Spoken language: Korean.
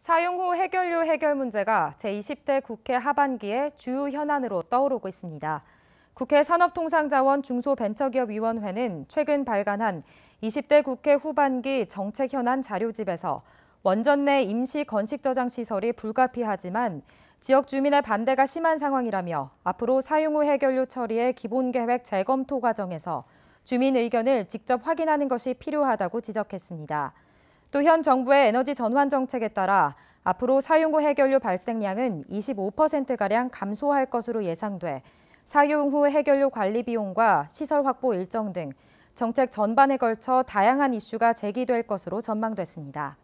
사용 후 해결료 해결 문제가 제20대 국회 하반기에 주요 현안으로 떠오르고 있습니다. 국회 산업통상자원 중소벤처기업위원회는 최근 발간한 20대 국회 후반기 정책 현안 자료집에서 원전 내 임시 건식 저장 시설이 불가피하지만 지역 주민의 반대가 심한 상황이라며 앞으로 사용 후 해결료 처리의 기본 계획 재검토 과정에서 주민 의견을 직접 확인하는 것이 필요하다고 지적했습니다. 또현 정부의 에너지 전환 정책에 따라 앞으로 사용후 해결료 발생량은 25%가량 감소할 것으로 예상돼 사용 후 해결료 관리 비용과 시설 확보 일정 등 정책 전반에 걸쳐 다양한 이슈가 제기될 것으로 전망됐습니다.